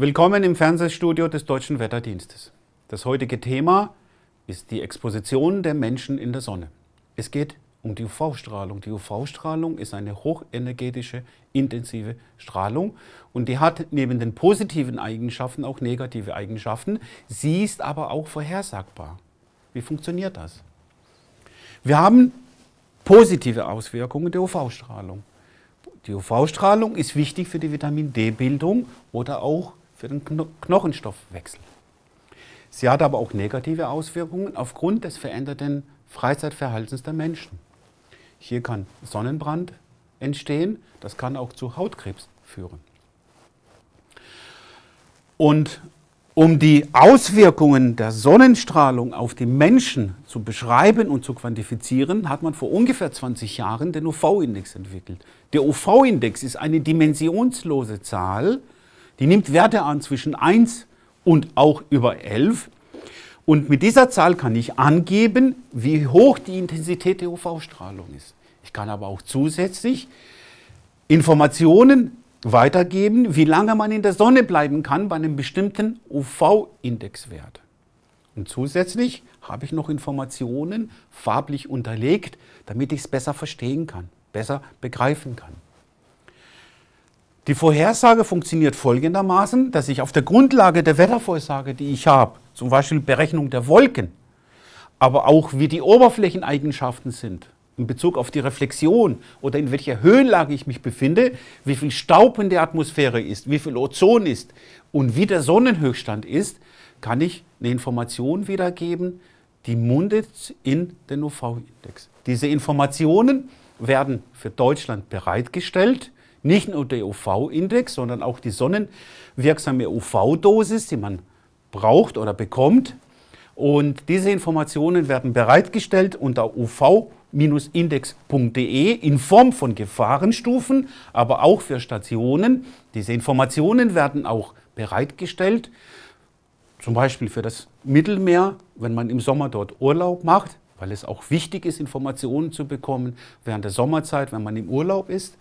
Willkommen im Fernsehstudio des Deutschen Wetterdienstes. Das heutige Thema ist die Exposition der Menschen in der Sonne. Es geht um die UV-Strahlung. Die UV-Strahlung ist eine hochenergetische, intensive Strahlung und die hat neben den positiven Eigenschaften auch negative Eigenschaften. Sie ist aber auch vorhersagbar. Wie funktioniert das? Wir haben positive Auswirkungen der UV-Strahlung. Die UV-Strahlung ist wichtig für die Vitamin D-Bildung oder auch für den Knochenstoffwechsel. Sie hat aber auch negative Auswirkungen aufgrund des veränderten Freizeitverhaltens der Menschen. Hier kann Sonnenbrand entstehen, das kann auch zu Hautkrebs führen. Und um die Auswirkungen der Sonnenstrahlung auf die Menschen zu beschreiben und zu quantifizieren, hat man vor ungefähr 20 Jahren den UV-Index entwickelt. Der UV-Index ist eine dimensionslose Zahl, die nimmt Werte an zwischen 1 und auch über 11. Und mit dieser Zahl kann ich angeben, wie hoch die Intensität der UV-Strahlung ist. Ich kann aber auch zusätzlich Informationen weitergeben, wie lange man in der Sonne bleiben kann bei einem bestimmten UV-Indexwert. Und zusätzlich habe ich noch Informationen farblich unterlegt, damit ich es besser verstehen kann, besser begreifen kann. Die Vorhersage funktioniert folgendermaßen, dass ich auf der Grundlage der Wettervorhersage, die ich habe, zum Beispiel Berechnung der Wolken, aber auch wie die Oberflächeneigenschaften sind, in Bezug auf die Reflexion oder in welcher Höhenlage ich mich befinde, wie viel Staub in der Atmosphäre ist, wie viel Ozon ist und wie der Sonnenhöchststand ist, kann ich eine Information wiedergeben, die mundet in den UV-Index. Diese Informationen werden für Deutschland bereitgestellt nicht nur der UV-Index, sondern auch die sonnenwirksame UV-Dosis, die man braucht oder bekommt. Und diese Informationen werden bereitgestellt unter uv-index.de in Form von Gefahrenstufen, aber auch für Stationen. Diese Informationen werden auch bereitgestellt, zum Beispiel für das Mittelmeer, wenn man im Sommer dort Urlaub macht, weil es auch wichtig ist, Informationen zu bekommen während der Sommerzeit, wenn man im Urlaub ist.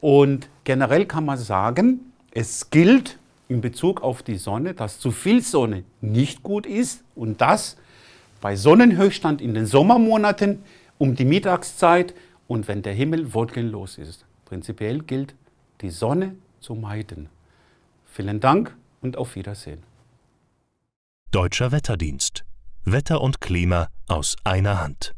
Und generell kann man sagen, es gilt in Bezug auf die Sonne, dass zu viel Sonne nicht gut ist und dass bei Sonnenhöchststand in den Sommermonaten um die Mittagszeit und wenn der Himmel wolkenlos ist. Prinzipiell gilt, die Sonne zu meiden. Vielen Dank und auf Wiedersehen. Deutscher Wetterdienst. Wetter und Klima aus einer Hand.